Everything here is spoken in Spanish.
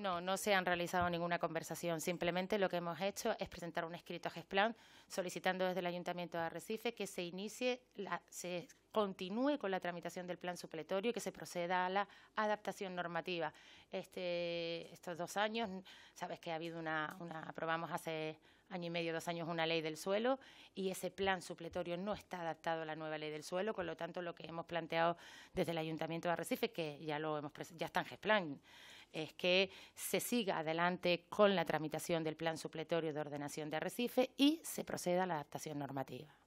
No, no se han realizado ninguna conversación. Simplemente lo que hemos hecho es presentar un escrito a GESPLAN solicitando desde el Ayuntamiento de Arrecife que se inicie, la, continúe con la tramitación del plan supletorio y que se proceda a la adaptación normativa. Este, estos dos años, sabes que ha habido una, una, aprobamos hace año y medio, dos años, una ley del suelo y ese plan supletorio no está adaptado a la nueva ley del suelo, con lo tanto lo que hemos planteado desde el Ayuntamiento de Arrecife, que ya lo hemos ya está en GESPLAN, es que se siga adelante con la tramitación del plan supletorio de ordenación de Arrecife y se proceda a la adaptación normativa.